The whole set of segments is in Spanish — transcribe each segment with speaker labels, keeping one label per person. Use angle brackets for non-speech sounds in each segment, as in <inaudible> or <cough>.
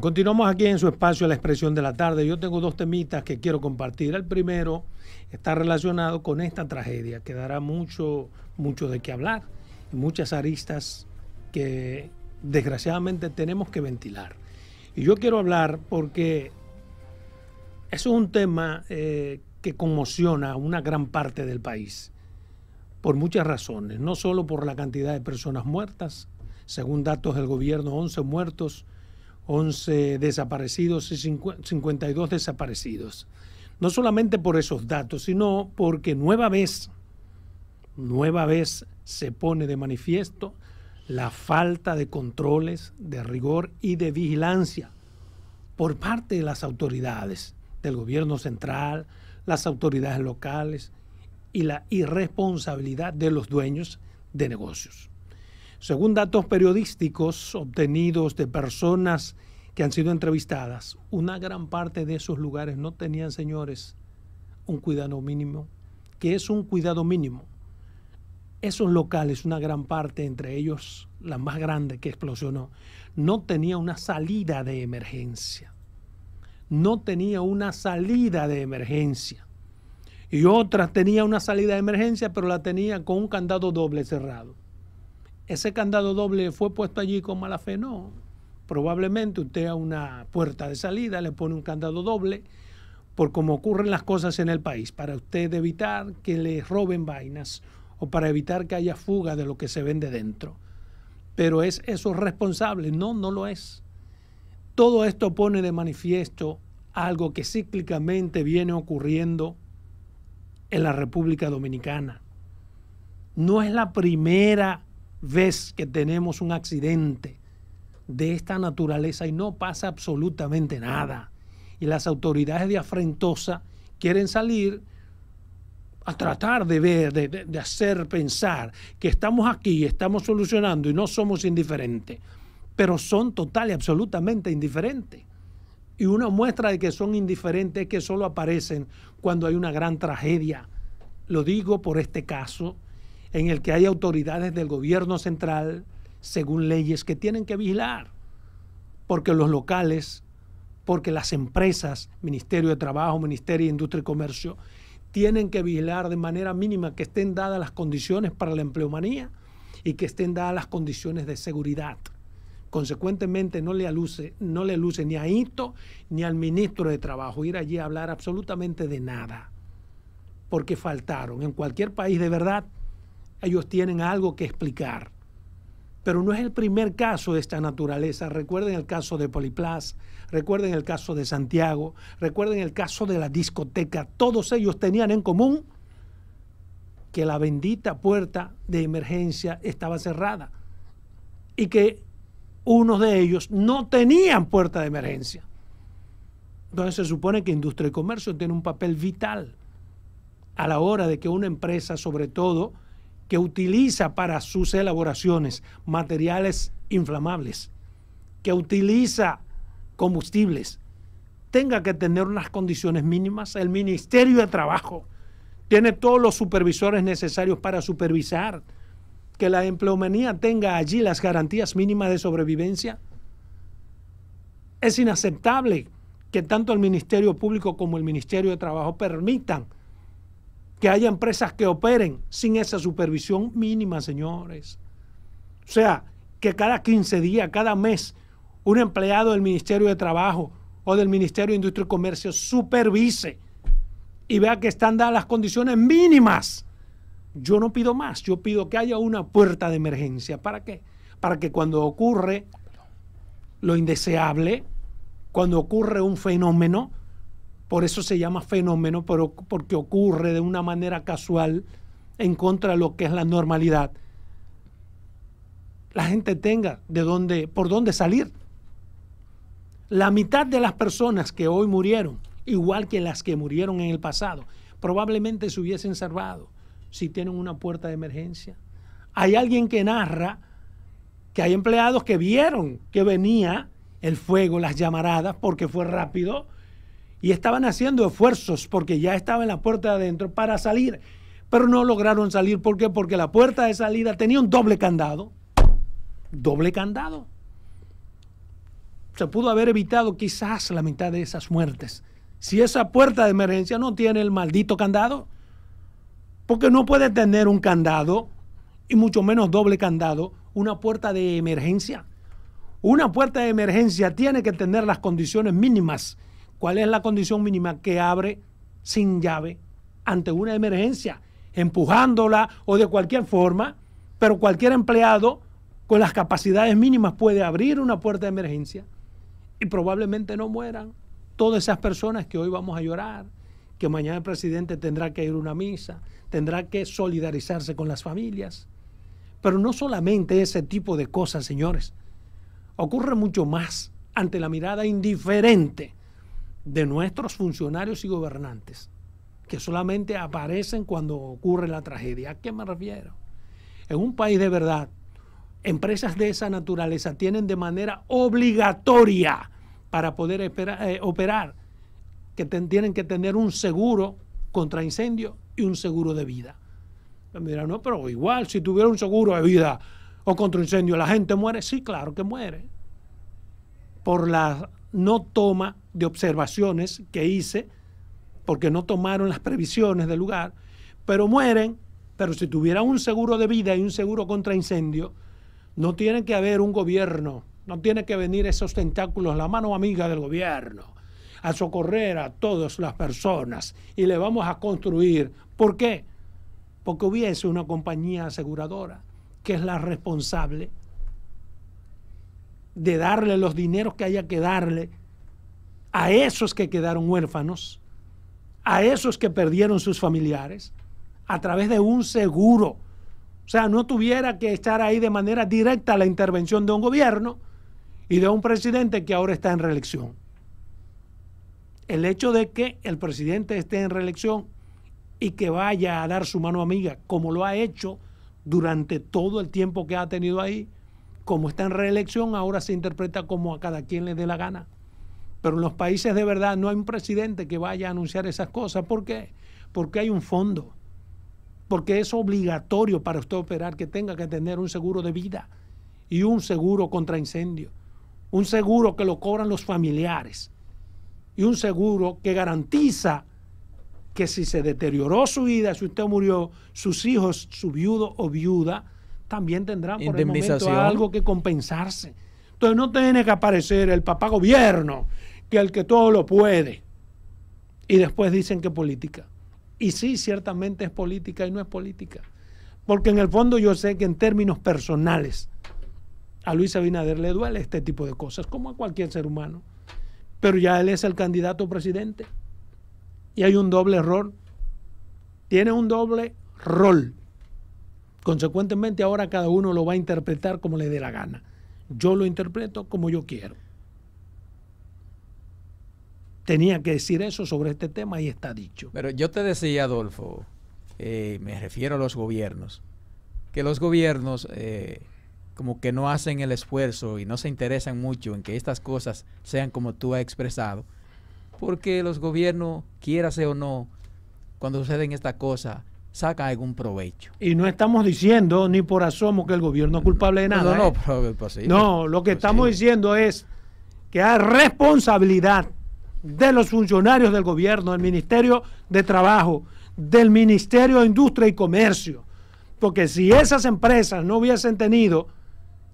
Speaker 1: continuamos aquí en su espacio La Expresión de la Tarde. Yo tengo dos temitas que quiero compartir. El primero está relacionado con esta tragedia que dará mucho, mucho de qué hablar y muchas aristas que desgraciadamente tenemos que ventilar. Y yo quiero hablar porque eso es un tema eh, que conmociona a una gran parte del país por muchas razones, no solo por la cantidad de personas muertas, según datos del gobierno, 11 muertos 11 desaparecidos y 52 desaparecidos. No solamente por esos datos, sino porque nueva vez, nueva vez se pone de manifiesto la falta de controles, de rigor y de vigilancia por parte de las autoridades, del gobierno central, las autoridades locales y la irresponsabilidad de los dueños de negocios. Según datos periodísticos obtenidos de personas que han sido entrevistadas, una gran parte de esos lugares no tenían, señores, un cuidado mínimo, que es un cuidado mínimo. Esos locales, una gran parte, entre ellos la más grande que explosionó, no tenía una salida de emergencia. No tenía una salida de emergencia. Y otras tenía una salida de emergencia, pero la tenía con un candado doble cerrado ese candado doble fue puesto allí con mala fe, no. Probablemente usted a una puerta de salida le pone un candado doble por cómo ocurren las cosas en el país, para usted evitar que le roben vainas o para evitar que haya fuga de lo que se vende dentro. Pero es eso responsable, no, no lo es. Todo esto pone de manifiesto algo que cíclicamente viene ocurriendo en la República Dominicana. No es la primera ves que tenemos un accidente de esta naturaleza y no pasa absolutamente nada. Y las autoridades de afrentosa quieren salir a tratar de ver, de, de, hacer pensar que estamos aquí, estamos solucionando y no somos indiferentes. Pero son total y absolutamente indiferentes. Y una muestra de que son indiferentes es que solo aparecen cuando hay una gran tragedia. Lo digo por este caso en el que hay autoridades del gobierno central, según leyes, que tienen que vigilar, porque los locales, porque las empresas, Ministerio de Trabajo, Ministerio de Industria y Comercio, tienen que vigilar de manera mínima que estén dadas las condiciones para la empleomanía y que estén dadas las condiciones de seguridad. Consecuentemente, no le, aluce, no le luce ni a ITO ni al ministro de Trabajo ir allí a hablar absolutamente de nada, porque faltaron. En cualquier país de verdad, ellos tienen algo que explicar. Pero no es el primer caso de esta naturaleza. Recuerden el caso de Poliplas, recuerden el caso de Santiago, recuerden el caso de la discoteca. Todos ellos tenían en común que la bendita puerta de emergencia estaba cerrada y que unos de ellos no tenían puerta de emergencia. Entonces se supone que industria y comercio tienen un papel vital a la hora de que una empresa, sobre todo que utiliza para sus elaboraciones materiales inflamables, que utiliza combustibles, tenga que tener unas condiciones mínimas. El Ministerio de Trabajo tiene todos los supervisores necesarios para supervisar que la empleomanía tenga allí las garantías mínimas de sobrevivencia. Es inaceptable que tanto el Ministerio Público como el Ministerio de Trabajo permitan que haya empresas que operen sin esa supervisión mínima, señores. O sea, que cada 15 días, cada mes, un empleado del Ministerio de Trabajo o del Ministerio de Industria y Comercio supervise y vea que están dadas las condiciones mínimas. Yo no pido más, yo pido que haya una puerta de emergencia. ¿Para qué? Para que cuando ocurre lo indeseable, cuando ocurre un fenómeno, por eso se llama fenómeno, pero porque ocurre de una manera casual en contra de lo que es la normalidad. La gente tenga de dónde, por dónde salir. La mitad de las personas que hoy murieron, igual que las que murieron en el pasado, probablemente se hubiesen salvado si tienen una puerta de emergencia. Hay alguien que narra que hay empleados que vieron que venía el fuego, las llamaradas, porque fue rápido y estaban haciendo esfuerzos porque ya estaba en la puerta de adentro para salir, pero no lograron salir. ¿Por qué? Porque la puerta de salida tenía un doble candado. Doble candado. Se pudo haber evitado quizás la mitad de esas muertes. Si esa puerta de emergencia no tiene el maldito candado, porque no puede tener un candado y mucho menos doble candado, una puerta de emergencia. Una puerta de emergencia tiene que tener las condiciones mínimas ¿Cuál es la condición mínima que abre sin llave ante una emergencia? Empujándola o de cualquier forma, pero cualquier empleado con las capacidades mínimas puede abrir una puerta de emergencia y probablemente no mueran todas esas personas que hoy vamos a llorar, que mañana el presidente tendrá que ir a una misa, tendrá que solidarizarse con las familias. Pero no solamente ese tipo de cosas, señores. Ocurre mucho más ante la mirada indiferente de nuestros funcionarios y gobernantes, que solamente aparecen cuando ocurre la tragedia. ¿A qué me refiero? En un país de verdad, empresas de esa naturaleza tienen de manera obligatoria para poder eh, operar que tienen que tener un seguro contra incendio y un seguro de vida. Pues me dirán, no, pero igual, si tuviera un seguro de vida o contra incendio, la gente muere. Sí, claro que muere. Por las no toma de observaciones que hice, porque no tomaron las previsiones del lugar, pero mueren, pero si tuviera un seguro de vida y un seguro contra incendio, no tiene que haber un gobierno, no tiene que venir esos tentáculos, la mano amiga del gobierno, a socorrer a todas las personas y le vamos a construir. ¿Por qué? Porque hubiese una compañía aseguradora que es la responsable de darle los dineros que haya que darle a esos que quedaron huérfanos, a esos que perdieron sus familiares, a través de un seguro. O sea, no tuviera que estar ahí de manera directa la intervención de un gobierno y de un presidente que ahora está en reelección. El hecho de que el presidente esté en reelección y que vaya a dar su mano amiga, como lo ha hecho durante todo el tiempo que ha tenido ahí, como está en reelección, ahora se interpreta como a cada quien le dé la gana. Pero en los países de verdad no hay un presidente que vaya a anunciar esas cosas. ¿Por qué? Porque hay un fondo. Porque es obligatorio para usted operar que tenga que tener un seguro de vida y un seguro contra incendio. Un seguro que lo cobran los familiares. Y un seguro que garantiza que si se deterioró su vida, si usted murió, sus hijos, su viudo o viuda, también tendrán por el momento algo que compensarse. Entonces no tiene que aparecer el papá gobierno, que el que todo lo puede. Y después dicen que política. Y sí, ciertamente es política y no es política. Porque en el fondo yo sé que en términos personales a Luis Abinader le duele este tipo de cosas, como a cualquier ser humano. Pero ya él es el candidato presidente. Y hay un doble error. Tiene un doble rol Consecuentemente ahora cada uno lo va a interpretar como le dé la gana. Yo lo interpreto como yo quiero. Tenía que decir eso sobre este tema y está dicho.
Speaker 2: Pero yo te decía, Adolfo, eh, me refiero a los gobiernos, que los gobiernos eh, como que no hacen el esfuerzo y no se interesan mucho en que estas cosas sean como tú has expresado, porque los gobiernos, quieras o no, cuando suceden estas cosas, saca algún provecho.
Speaker 1: Y no estamos diciendo ni por asomo que el gobierno es culpable de nada. No, no, ¿eh? lo que estamos diciendo es que hay responsabilidad de los funcionarios del gobierno, del Ministerio de Trabajo, del Ministerio de Industria y Comercio. Porque si esas empresas no hubiesen tenido,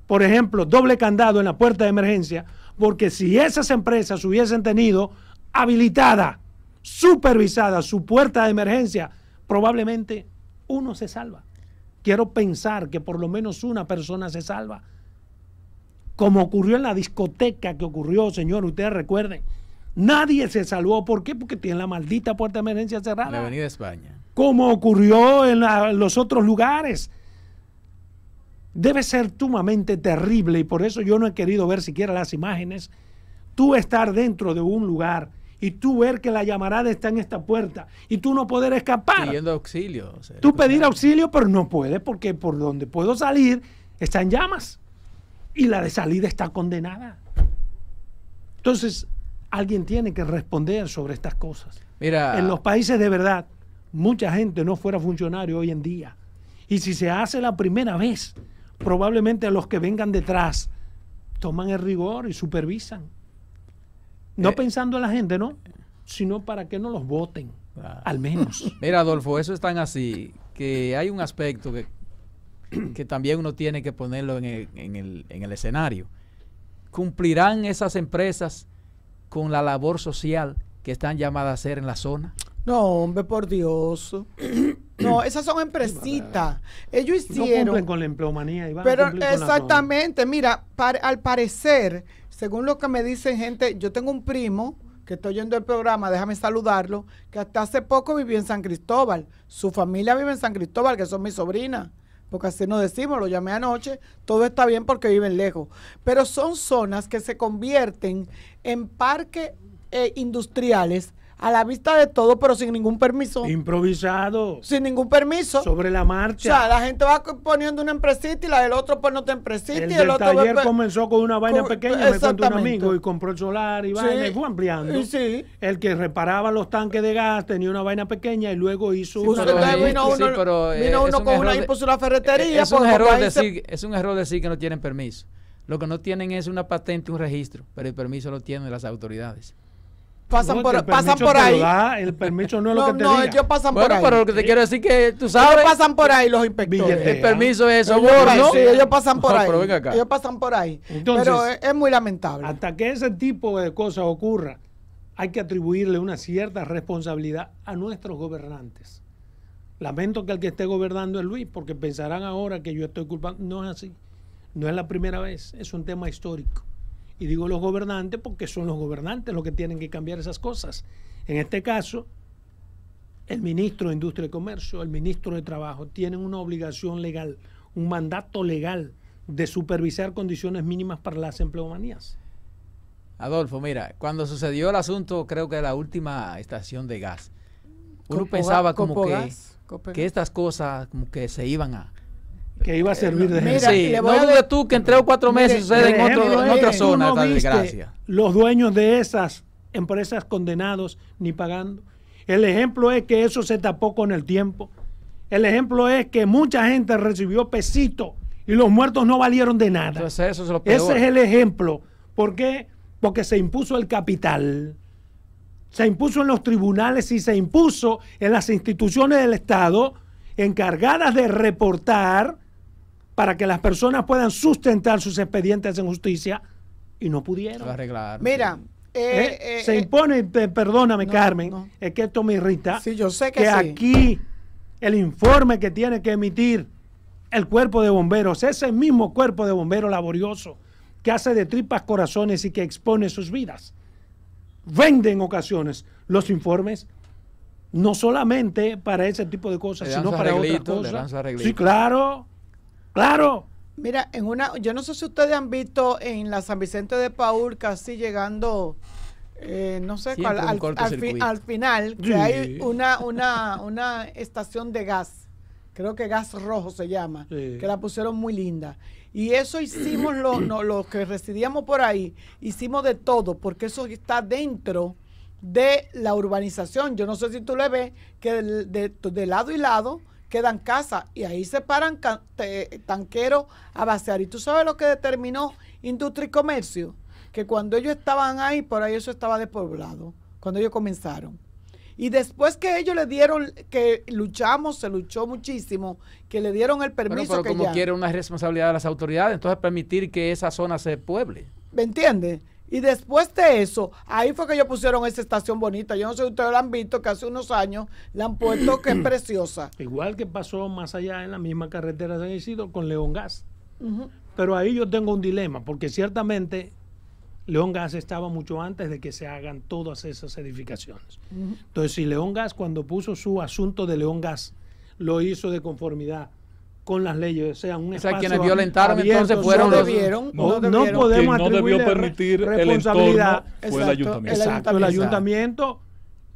Speaker 1: por ejemplo, doble candado en la puerta de emergencia, porque si esas empresas hubiesen tenido habilitada, supervisada su puerta de emergencia, probablemente uno se salva. Quiero pensar que por lo menos una persona se salva. Como ocurrió en la discoteca que ocurrió, señor, ustedes recuerden. Nadie se salvó. ¿Por qué? Porque tiene la maldita puerta de emergencia cerrada. La Avenida España. Como ocurrió en, en los otros lugares. Debe ser sumamente terrible y por eso yo no he querido ver siquiera las imágenes. Tú estar dentro de un lugar y tú ver que la llamarada está en esta puerta y tú no poder escapar.
Speaker 2: Pidiendo auxilio. tú
Speaker 1: pedir auxilio, pero no puedes porque por donde puedo salir están llamas y la de salida está condenada. Entonces, alguien tiene que responder sobre estas cosas. en los países de verdad, mucha gente no fuera funcionario hoy en día. Y si se hace la primera vez, probablemente los que vengan detrás toman el rigor y supervisan. No eh, pensando en la gente, ¿no? Sino para que no los voten, al menos. <laughs>
Speaker 2: Mira, Adolfo, eso es tan así, que hay un aspecto que, <clears throat> que también uno tiene que ponerlo en el, en el escenario. ¿Cumplirán esas empresas con la labor social que están llamadas a hacer en la zona?
Speaker 3: No, hombre, por Dios. <clears throat> No, esas son empresitas. Ellos hicieron.
Speaker 1: con la empleomanía, Pero exactamente,
Speaker 3: mira, al parecer, según lo que me dicen gente, yo tengo un primo que estoy oyendo el programa, déjame saludarlo, que hasta hace poco vivió en San Cristóbal. Su familia vive en San Cristóbal, que son mis sobrinas, porque así nos decimos, lo llamé anoche, todo está bien porque viven lejos. Pero son zonas que se convierten en parques eh, industriales a la vista de todo, pero sin ningún permiso. Improvisado. Sin ningún permiso. Sobre la marcha. O sea, la
Speaker 1: gente va poniendo
Speaker 3: una empresita y la del otro pues no te empresita. y el otro taller pues, pues, comenzó
Speaker 1: con una vaina pequeña, me contó un amigo, y compró el solar y vaina, y fue ampliando. El que reparaba los tanques de gas tenía una vaina pequeña y luego hizo... Sí, vino uno, con una eh,
Speaker 3: ferretería. Es un, error decir, es
Speaker 2: un error decir que no tienen permiso. Lo que no tienen es una patente, un registro, pero el permiso lo tienen las autoridades pasan por, ahí.
Speaker 1: el permiso no es lo que te No, ellos pasan por ahí. pero lo que te quiero decir
Speaker 2: que tú sabes. Ellos pasan por ahí los inspectores. El permiso es eso, ellos, ¿no? ellos
Speaker 3: pasan por ahí. Ellos
Speaker 1: pasan por ahí. pero es, muy lamentable. Hasta que ese tipo de cosas ocurra, hay que atribuirle una cierta responsabilidad a nuestros gobernantes. Lamento que el que esté gobernando es Luis, porque pensarán ahora que yo estoy culpando. No es así. No es la primera vez. Es un tema histórico. Y digo los gobernantes porque son los gobernantes los que tienen que cambiar esas cosas. En este caso, el ministro de Industria y Comercio, el ministro de Trabajo, tienen una obligación legal, un mandato legal de supervisar condiciones mínimas para las empleomanías.
Speaker 2: Adolfo, mira, cuando sucedió el asunto, creo que la última estación de gas, uno pensaba como que, que estas cosas como que se iban a, que iba a eh, servir de ejemplo No dudes tú que en tres o cuatro meses sucede en, en, otra eh, zona
Speaker 1: Los dueños de esas empresas condenados ni pagando. El ejemplo es que eso se tapó con el tiempo. El ejemplo es que mucha gente recibió pesito y los muertos no valieron de nada. Ese es el ejemplo. ¿Por qué? Porque se impuso el capital. Se impuso en los tribunales y se impuso en las instituciones del Estado encargadas de reportar para que las personas puedan sustentar sus expedientes en justicia y no pudieron. Mira, se impone, perdóname Carmen, es que esto me irrita, sí, yo sé que, aquí el informe que tiene que emitir el cuerpo de bomberos, ese mismo cuerpo de bomberos laborioso que hace de tripas corazones y que expone sus vidas, vende en ocasiones los informes no solamente para ese tipo de cosas, sino para otras cosas. Sí, claro. Claro.
Speaker 3: Mira, en una, yo no sé si ustedes han visto en la San Vicente de Paul casi llegando, eh, no sé cuál, al, final, que hay una, una, una estación de gas, creo que gas rojo se llama, que la pusieron muy linda. Y eso hicimos los no, que residíamos por ahí, hicimos de todo, porque eso está dentro de la urbanización. Yo no sé si tú le ves que de, de lado y lado quedan casas y ahí se paran tanqueros a vaciar. ¿Y tú sabes lo que determinó Industria y Comercio? Que cuando ellos estaban ahí, por ahí eso estaba despoblado, cuando ellos comenzaron. Y después que ellos le dieron, que luchamos, se luchó muchísimo, que le dieron el permiso. pero, como quiere
Speaker 2: una responsabilidad de las autoridades, entonces permitir que esa zona se pueble.
Speaker 3: ¿Me entiendes? Y después de eso, ahí fue que ellos pusieron esa estación bonita. Yo no sé si ustedes la han visto, que hace unos años la han puesto que es <clears throat>
Speaker 1: preciosa. Igual que pasó más allá en la misma carretera de San Isidro con León Gas. Pero ahí yo tengo un dilema, porque ciertamente León Gas estaba mucho antes de que se hagan todas esas edificaciones. Entonces, si León Gas, cuando puso su asunto de León Gas, lo hizo de conformidad con las leyes, o sea, un o sea, quienes violentaron entonces fueron no los no, podemos debió permitir responsabilidad fue el ayuntamiento. Exacto, el ayuntamiento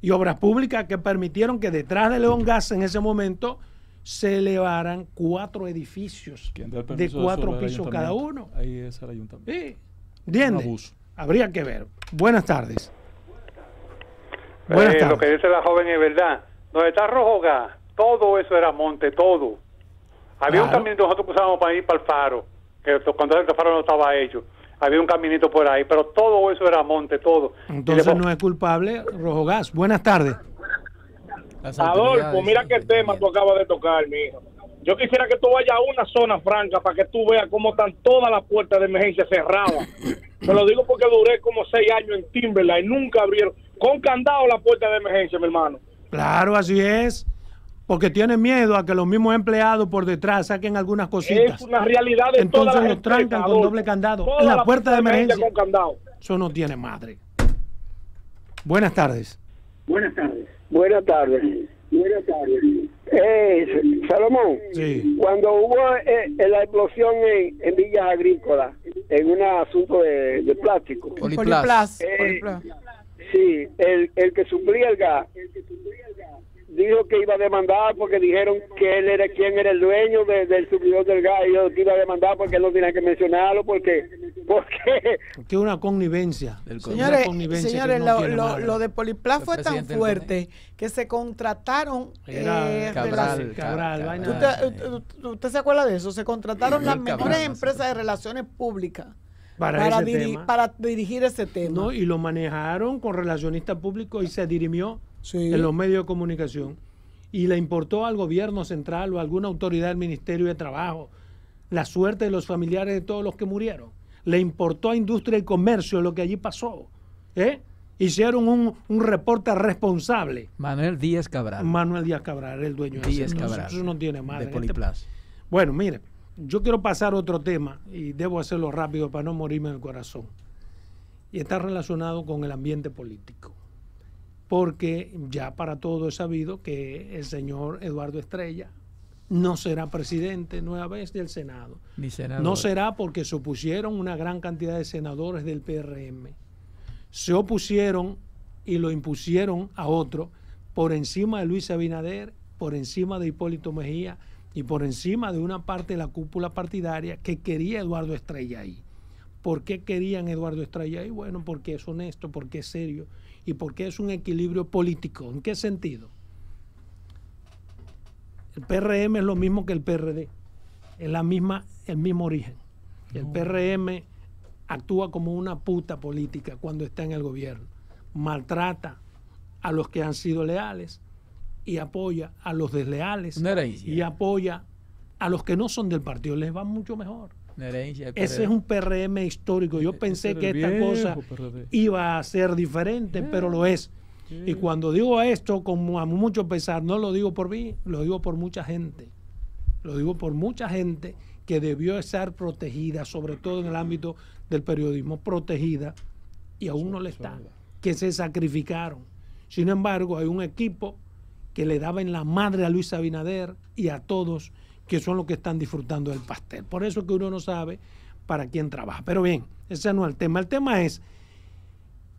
Speaker 1: y obras públicas que permitieron que detrás de León Gas en ese momento se elevaran cuatro edificios de cuatro pisos cada uno. Ahí es el ayuntamiento. Sí. bien Habría que ver. Buenas tardes. Buenas eh, tardes. Lo que dice la joven es verdad. Donde está Rojo Gas, todo eso era monte, todo. Había un caminito, nosotros usábamos para ir para el faro, que cuando el faro no estaba hecho. Había un caminito por ahí, pero todo eso era monte, todo. Entonces no es culpable Rojo Gas. Buenas tardes. Adolfo, mira qué tema tú acabas de tocar, mijo. Yo quisiera que tú vayas a una zona franca para que tú veas cómo están todas las puertas de emergencia cerradas. Te lo digo porque duré como seis años en Timberland y nunca abrieron. Con candado la puerta de emergencia, mi hermano. Claro, así es porque tiene miedo a que los mismos empleados por detrás saquen algunas cositas. Es una realidad Entonces los trancan con doble candado en la, puerta de emergencia. Eso no tiene madre. Buenas tardes. Buenas tardes. Buenas tardes. Buenas tardes. Eh, Salomón, sí. cuando hubo eh, la explosión en, Villas Agrícolas, en un asunto de, plástico. Poliplas. Eh, sí, el, el que suplía el gas, dijo que iba a demandar porque dijeron que él era quien era el dueño del suplidor del gas. Y yo que iba a demandar porque él no tenía que mencionarlo porque... <laughs> Porque porque una connivencia. Señores, señores lo, de
Speaker 3: Poliplas fue tan fuerte que se contrataron... Cabral, ¿Usted, se acuerda de eso? Se contrataron las mejores empresas de relaciones públicas. Para, para,
Speaker 1: para dirigir ese tema. No, y lo manejaron con relacionistas públicos y se dirimió en los medios de comunicación y le importó al gobierno central o a alguna autoridad del Ministerio de Trabajo la suerte de los familiares de todos los que murieron. Le importó a Industria y Comercio lo que allí pasó. ¿eh? Hicieron un, reporte responsable. Manuel Díaz Cabral. Manuel Díaz Cabral, el dueño de Cabral. Eso no tiene más De este Bueno, mire, yo quiero pasar a otro tema y debo hacerlo rápido para no morirme en el corazón. Y está relacionado con el ambiente político porque ya para todo es sabido que el señor Eduardo Estrella no será presidente nueva vez del Senado. no será porque se opusieron una gran cantidad de senadores del PRM. Se opusieron y lo impusieron a otro por encima de Luis Abinader, por encima de Hipólito Mejía y por encima de una parte de la cúpula partidaria que quería Eduardo Estrella ahí. ¿Por qué querían Eduardo Estrella? Y bueno, porque es honesto, porque es serio y porque es un equilibrio político. ¿En qué sentido? El PRM es lo mismo que el PRD, es la misma, el mismo origen. El PRM actúa como una puta política cuando está en el gobierno, maltrata a los que han sido leales y apoya a los desleales y eh. apoya a los que no son del partido, les va mucho mejor. Ese es un PRM histórico. Yo eh, pensé que esta cosa iba a ser diferente, eh, pero lo es. Y cuando digo esto, como a mucho pesar, no lo digo por mí, lo digo por mucha gente. Lo digo por mucha gente que debió estar protegida, sobre todo en el ámbito del periodismo, protegida, y aún no le está, que se sacrificaron. Sin embargo, hay un equipo que le daba en la madre a Luis Abinader y a todos que son los que están disfrutando del pastel. Por eso es que uno no sabe para quién trabaja. Pero bien, ese no es el tema. El tema es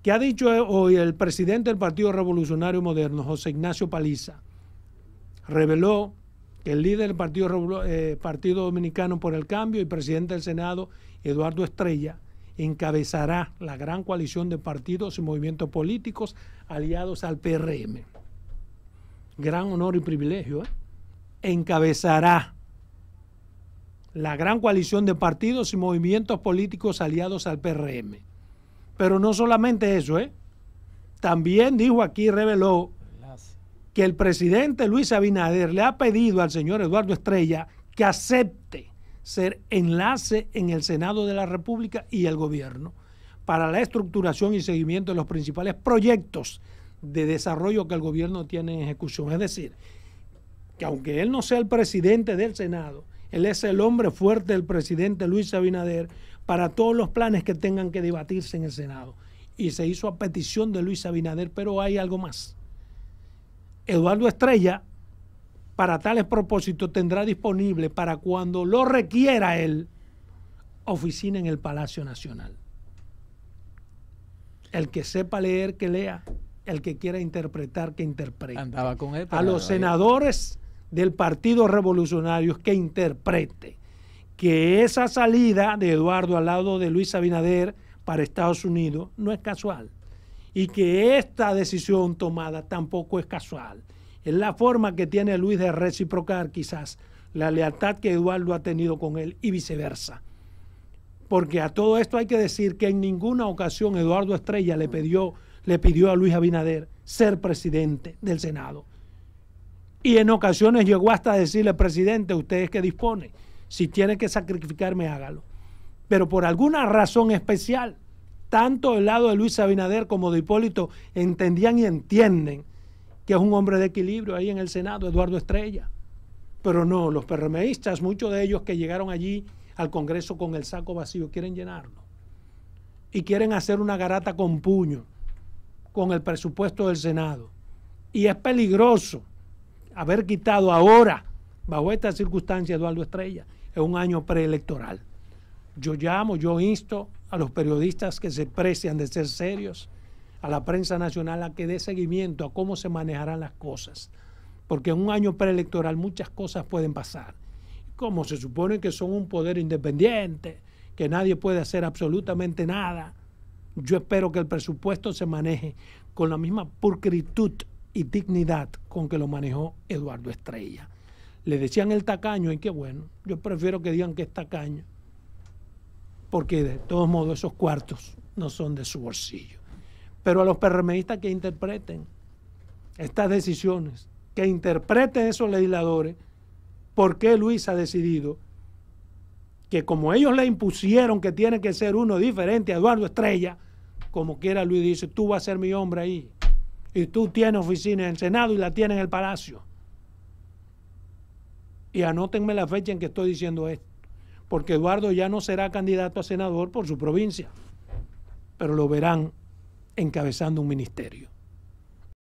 Speaker 1: que ha dicho hoy el presidente del Partido Revolucionario Moderno, José Ignacio Paliza, reveló que el líder del Partido, eh, Partido Dominicano por el Cambio y presidente del Senado, Eduardo Estrella, encabezará la gran coalición de partidos y movimientos políticos aliados al PRM. Gran honor y privilegio. ¿eh? Encabezará la gran coalición de partidos y movimientos políticos aliados al PRM. Pero no solamente eso, ¿eh? También dijo aquí, reveló, que el presidente Luis Abinader le ha pedido al señor Eduardo Estrella que acepte ser enlace en el Senado de la República y el gobierno para la estructuración y seguimiento de los principales proyectos de desarrollo que el gobierno tiene en ejecución. Es decir, que aunque él no sea el presidente del Senado, él es el hombre fuerte del presidente Luis Abinader para todos los planes que tengan que debatirse en el Senado. Y se hizo a petición de Luis Abinader, pero hay algo más. Eduardo Estrella, para tales propósitos, tendrá disponible para cuando lo requiera él, oficina en el Palacio Nacional. El que sepa leer, que lea. El que quiera interpretar, que interprete. con él. A los senadores del Partido Revolucionario que interprete que esa salida de Eduardo al lado de Luis Abinader para Estados Unidos no es casual y que esta decisión tomada tampoco es casual. Es la forma que tiene Luis de reciprocar quizás la lealtad que Eduardo ha tenido con él y viceversa. Porque a todo esto hay que decir que en ninguna ocasión Eduardo Estrella le pidió, le pidió a Luis Abinader ser presidente del Senado. Y en ocasiones llegó hasta decirle, presidente, usted es que dispone. Si tiene que sacrificarme, hágalo. Pero por alguna razón especial, tanto el lado de Luis Abinader como de Hipólito entendían y entienden que es un hombre de equilibrio ahí en el Senado, Eduardo Estrella. Pero no, los perremeístas muchos de ellos que llegaron allí al Congreso con el saco vacío, quieren llenarlo. Y quieren hacer una garata con puño con el presupuesto del Senado. Y es peligroso haber quitado ahora, bajo estas circunstancias, Eduardo Estrella, es un año preelectoral. Yo llamo, yo insto a los periodistas que se precian de ser serios, a la prensa nacional a que dé seguimiento a cómo se manejarán las cosas, porque en un año preelectoral muchas cosas pueden pasar. Como se supone que son un poder independiente, que nadie puede hacer absolutamente nada, yo espero que el presupuesto se maneje con la misma pulcritud y dignidad con que lo manejó Eduardo Estrella. Le decían el tacaño y qué bueno, yo prefiero que digan que es tacaño, porque de todos modos esos cuartos no son de su bolsillo. Pero a los PRMistas que interpreten estas decisiones, que interpreten esos legisladores, por qué Luis ha decidido que como ellos le impusieron que tiene que ser uno diferente a Eduardo Estrella, como quiera Luis dice, tú vas a ser mi hombre ahí. Y tú tienes oficina en el Senado y la tienes en el Palacio. Y anótenme la fecha en que estoy diciendo esto. Porque Eduardo ya no será candidato a senador por su provincia. Pero lo verán encabezando un ministerio.